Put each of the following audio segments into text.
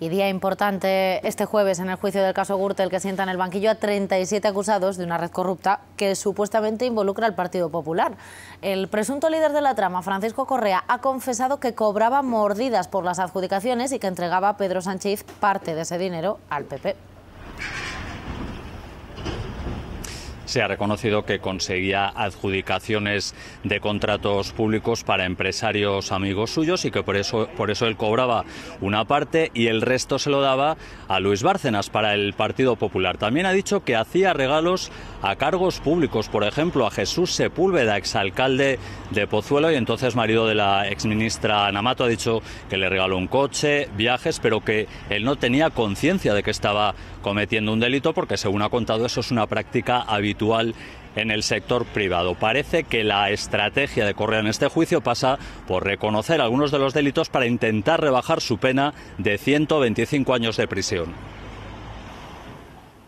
y día importante este jueves en el juicio del caso Gürtel que sienta en el banquillo a 37 acusados de una red corrupta que supuestamente involucra al Partido Popular. El presunto líder de la trama, Francisco Correa, ha confesado que cobraba mordidas por las adjudicaciones y que entregaba a Pedro Sánchez parte de ese dinero al PP. se ha reconocido que conseguía adjudicaciones de contratos públicos para empresarios amigos suyos y que por eso, por eso él cobraba una parte y el resto se lo daba a Luis Bárcenas para el Partido Popular. También ha dicho que hacía regalos a cargos públicos, por ejemplo, a Jesús Sepúlveda, exalcalde de Pozuelo y entonces marido de la exministra Namato ha dicho que le regaló un coche, viajes, pero que él no tenía conciencia de que estaba cometiendo un delito porque, según ha contado, eso es una práctica habitual en el sector privado. Parece que la estrategia de Correa en este juicio pasa por reconocer algunos de los delitos para intentar rebajar su pena de 125 años de prisión.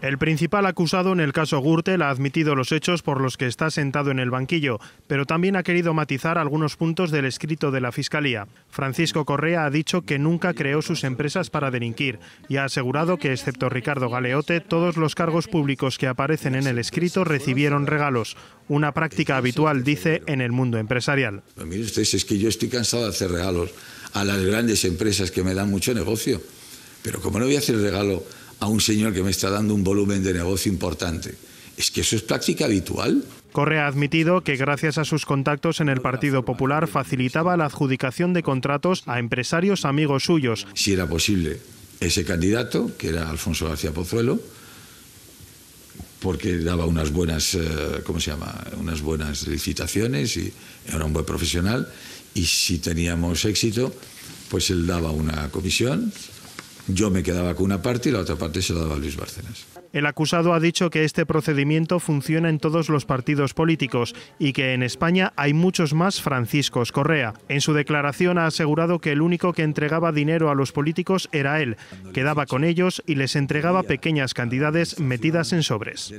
El principal acusado en el caso Gürtel ha admitido los hechos por los que está sentado en el banquillo, pero también ha querido matizar algunos puntos del escrito de la Fiscalía. Francisco Correa ha dicho que nunca creó sus empresas para delinquir y ha asegurado que, excepto Ricardo Galeote, todos los cargos públicos que aparecen en el escrito recibieron regalos, una práctica habitual, dice, en el mundo empresarial. Pues mire usted, es que yo estoy cansado de hacer regalos a las grandes empresas que me dan mucho negocio, pero como no voy a hacer regalo? a un señor que me está dando un volumen de negocio importante. Es que eso es práctica habitual. Correa ha admitido que gracias a sus contactos en el Partido Popular facilitaba la adjudicación de contratos a empresarios amigos suyos. Si era posible, ese candidato, que era Alfonso García Pozuelo, porque daba unas buenas, eh, ¿cómo se llama?, unas buenas licitaciones y era un buen profesional, y si teníamos éxito, pues él daba una comisión yo me quedaba con una parte y la otra parte se la daba Luis Bárcenas. El acusado ha dicho que este procedimiento funciona en todos los partidos políticos y que en España hay muchos más Franciscos Correa. En su declaración ha asegurado que el único que entregaba dinero a los políticos era él. Quedaba con ellos y les entregaba pequeñas cantidades metidas en sobres.